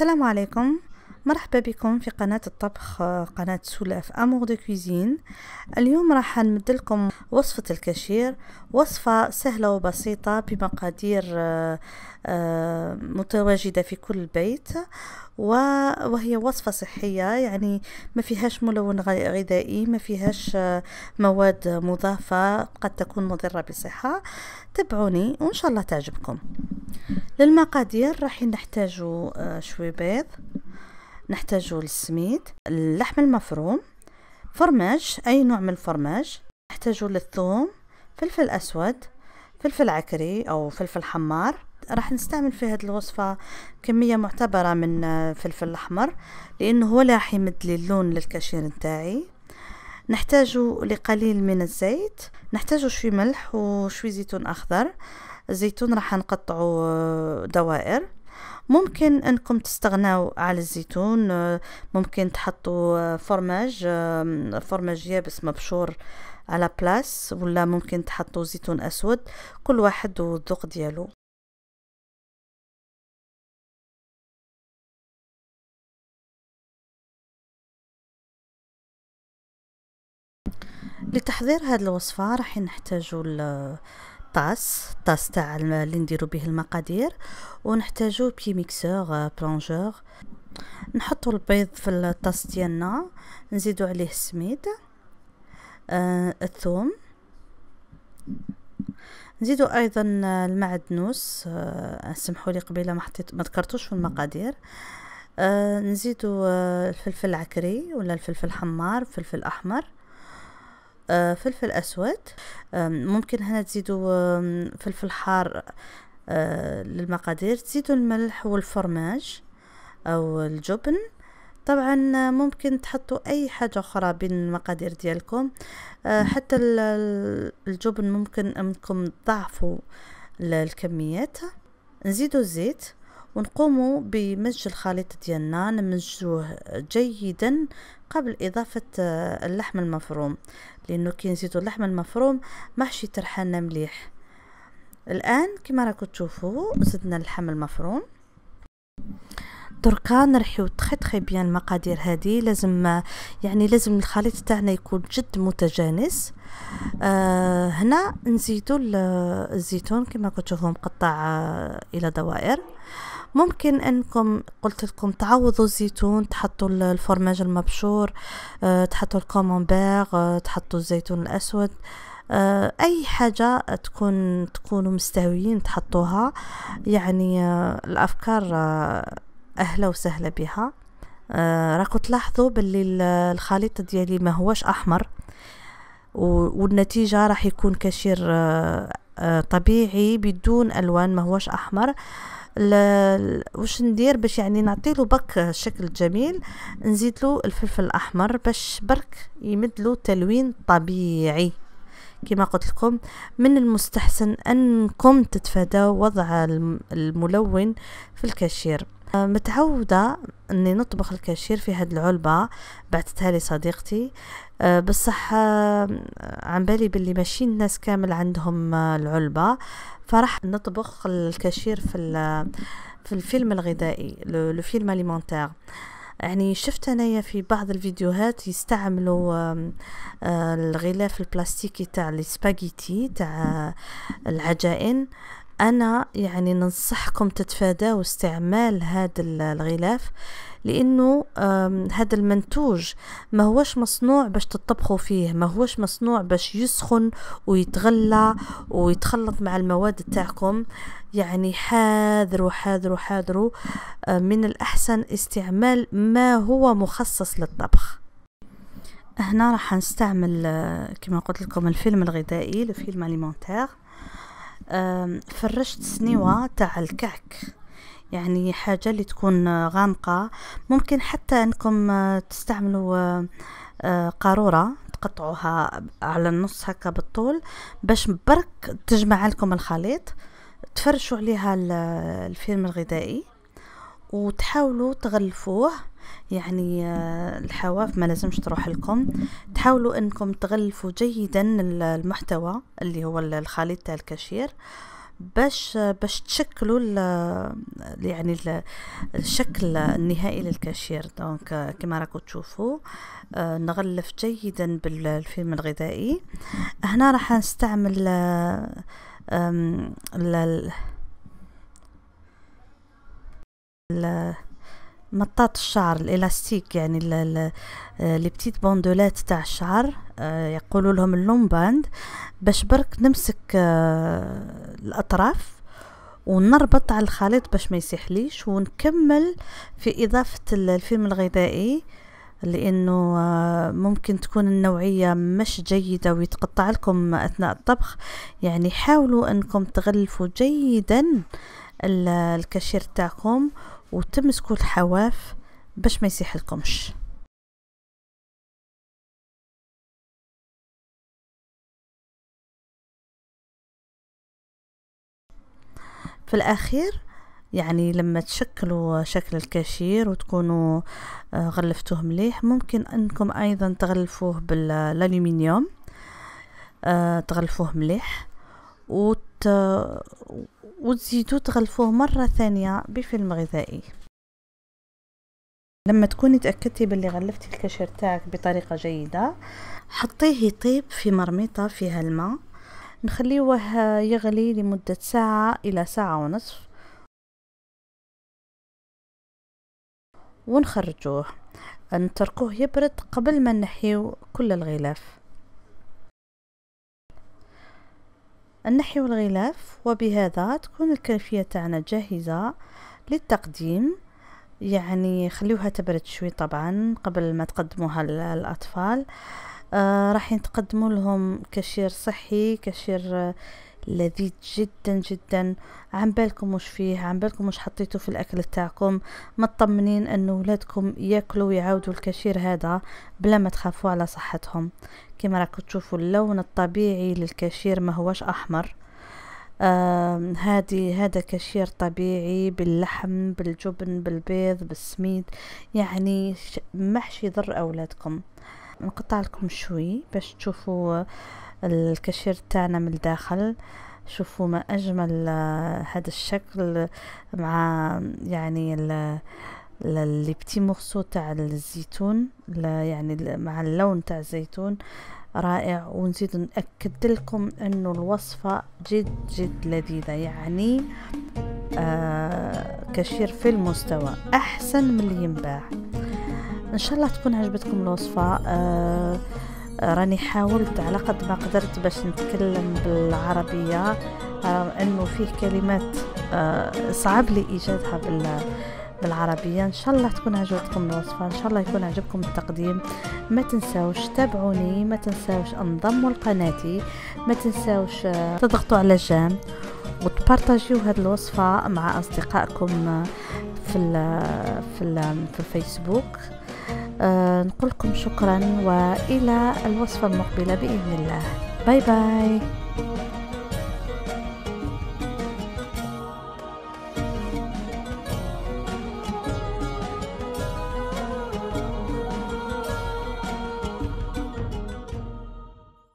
السلام عليكم مرحبا بكم في قناة الطبخ آه، قناة سولاف أمور دو كويزين اليوم راح نمدلكم وصفة الكاشير وصفة سهلة وبسيطة بمقادير آه، آه، متواجدة في كل بيت وهي وصفة صحية يعني ما فيهاش ملون غذائي ما فيهاش مواد مضافة قد تكون مضرة بالصحة تابعوني وإن شاء الله تعجبكم للمقادير راح نحتاج شوي بيض نحتاج للسميد اللحم المفروم فرماج أي نوع من الفرماج نحتاج للثوم فلفل أسود فلفل عكري أو فلفل حمار راح نستعمل في هذه الوصفة كمية معتبرة من فلفل الأحمر لأنه هو اللي راح يمد لي اللون للكاشير نتاعي نحتاج لقليل من الزيت نحتاج شوي ملح وشوي زيتون أخضر الزيتون راح نقطعه دوائر ممكن انكم تستغناو على الزيتون آه، ممكن تحطوا آه، فرماج فرماج يابس مبشور على بلاس ولا ممكن تحطوا زيتون اسود كل واحد والذوق ديالو لتحضير هذه الوصفه راح نحتاجوا طاس طاس تاع اللي نديرو به المقادير ونحتاجو بي ميكسور بلونجور آه، نحطو البيض في الطاس ديالنا نزيدو عليه السميد آه الثوم نزيدو ايضا المعدنوس آه سمحوا لي قبيله ما حطيت ما ذكرتوش في المقادير آه نزيدو آه الفلفل العكري ولا الفلفل حمار فلفل احمر فلفل أسود ممكن هنا تزيدوا فلفل حار آه، للمقادير تزيدوا الملح والفرماج أو الجبن طبعا ممكن تحطوا اي حاجة اخرى بين المقادير ديالكم آه، حتى الجبن ممكن انكم تضعفوا الكميات نزيدوا الزيت ونقوم بمزج الخليط ديالنا نمزجوه جيدا قبل إضافة آه، اللحم المفروم لأنه كي نزيدو اللحم المفروم ماحش يترحلنا مليح الآن كما راكو تشوفو زدنا اللحم المفروم دركا نرحيو تخي تخي بيان المقادير هذه لازم آه، يعني لازم الخليط تاعنا يكون جد متجانس آه هنا نزيدو الزيتون كما كتشوفو مقطع آه الى دوائر ممكن انكم قلت لكم تعوضوا الزيتون تحطوا الفرماج المبشور آه، تحطوا الكومونبير آه، تحطوا الزيتون الاسود آه، اي حاجه تكون تكونوا مستويين تحطوها يعني الافكار اهلا وسهلا بها راكو تلاحظوا باللي الخليط ديالي ما هوش احمر والنتيجه راح يكون كشير طبيعي بدون الوان ما هوش احمر واش ندير باش يعني له بك الشكل الجميل نزيد له الفلفل الاحمر باش برك يمد له تلوين طبيعي كما قلت لكم من المستحسن انكم تتفادوا وضع الملون في الكاشير أه، متعودة أني نطبخ الكاشير في هاد العلبة بعتتها لي صديقتي أه، بصح أه، عن بالي باللي ماشي الناس كامل عندهم العلبة فرح نطبخ الكاشير في في الفيلم الغذائي لو فيلم اليمونتير يعني شفت انايا في بعض الفيديوهات يستعملوا الغلاف البلاستيكي تاع السباغيتي تاع العجائن أنا يعني ننصحكم تتفاداو استعمال هذا الغلاف لأنه هذا المنتوج ما هوش مصنوع باش تطبخوا فيه ما هوش مصنوع باش يسخن ويتغلى ويتخلط مع المواد تاعكم يعني حاذروا حاذروا حاذروا آه، من الأحسن استعمال ما هو مخصص للطبخ هنا راح نستعمل آه، كما قلت لكم الفيلم الغذائي الفيلم اليمونتير فرشت سنيوة تاع الكعك يعني حاجة اللي تكون غامقة ممكن حتى انكم آه، تستعملوا آه، آه، قارورة تقطعوها على النص هكا بالطول باش برك تجمع لكم الخليط تفرشوا عليها الفيلم الغذائي وتحاولوا تغلفوه يعني آه، الحواف ما لازمش تروح لكم تحاولوا انكم تغلفوا جيدا المحتوى اللي هو الخليط تاع الكاشير باش باش تشكلوا يعني الشكل النهائي للكاشير دونك كما راكم تشوفوا آه، نغلف جيدا بالفيلم الغذائي هنا راح نستعمل آه، ال مطاط الشعر الالاستيك يعني آه، لي بتيت بوندولات تاع الشعر آه، يقولوا لهم اللون باند باش برك نمسك آه، الاطراف ونربط على الخليط باش ما يسيحليش ونكمل في اضافه الفيلم الغذائي لانه ممكن تكون النوعيه مش جيده ويتقطع لكم اثناء الطبخ يعني حاولوا انكم تغلفوا جيدا الكاشير تاعكم وتمسكوا الحواف باش ما يسيح لكمش في الاخير يعني لما تشكلوا شكل الكاشير وتكونوا آه، غلفتوه مليح ممكن انكم ايضا تغلفوه بالالومنيوم آه، تغلفوه مليح وت وتزيدوا تغلفوه مرة ثانية بفيلم غذائي لما تكوني تأكدتي باللي غلفتي الكشر تاعك بطريقة جيدة حطيه يطيب في مرميطة فيها الماء نخليوه يغلي لمدة ساعة إلى ساعة ونصف ونخرجوه نتركوه يبرد قبل ما نحيو كل الغلاف نحيو الغلاف وبهذا تكون الكرفية تاعنا جاهزة للتقديم يعني خليوها تبرد شوي طبعا قبل ما تقدموها للأطفال آه راح نتقدم لهم كشير صحي كشير آه لذيذ جدا جدا عن بالكم وش فيه عن بالكم وش حطيته في الاكل تاعكم مطمنين ان ولادكم ياكلوا ويعاودوا الكشير هذا بلا ما تخافوا على صحتهم كما راكم تشوفوا اللون الطبيعي للكشير ما هوش احمر هادي آه هذا كشير طبيعي باللحم بالجبن بالبيض بالسميد يعني محشي يضر اولادكم نقطع لكم شوي باش تشوفوا الكاشير تاعنا من الداخل شوفوا ما اجمل آه، هذا الشكل مع يعني لي بتي مورسو تاع الزيتون يعني مع اللون تاع الزيتون رائع ونزيد نأكد لكم انه الوصفة جد جد لذيذة يعني آه كشير في المستوى احسن من اللي ينباع ان شاء الله تكون عجبتكم الوصفة آه راني حاولت على قد ما قدرت باش نتكلم بالعربية رغم آه، انه فيه كلمات آه، صعب لي ايجادها بال بالعربية إن شاء الله تكون عجبتكم الوصفة إن شاء الله يكون عجبكم التقديم ما تنساوش تابعوني ما تنساوش انضموا لقناتي ما تنساوش آه، تضغطوا على جام وتبارتاجيو هذه الوصفة مع أصدقائكم في الـ في ال في الفيسبوك آه، نقولكم شكرا وإلى الوصفة المقبلة بإذن الله باي باي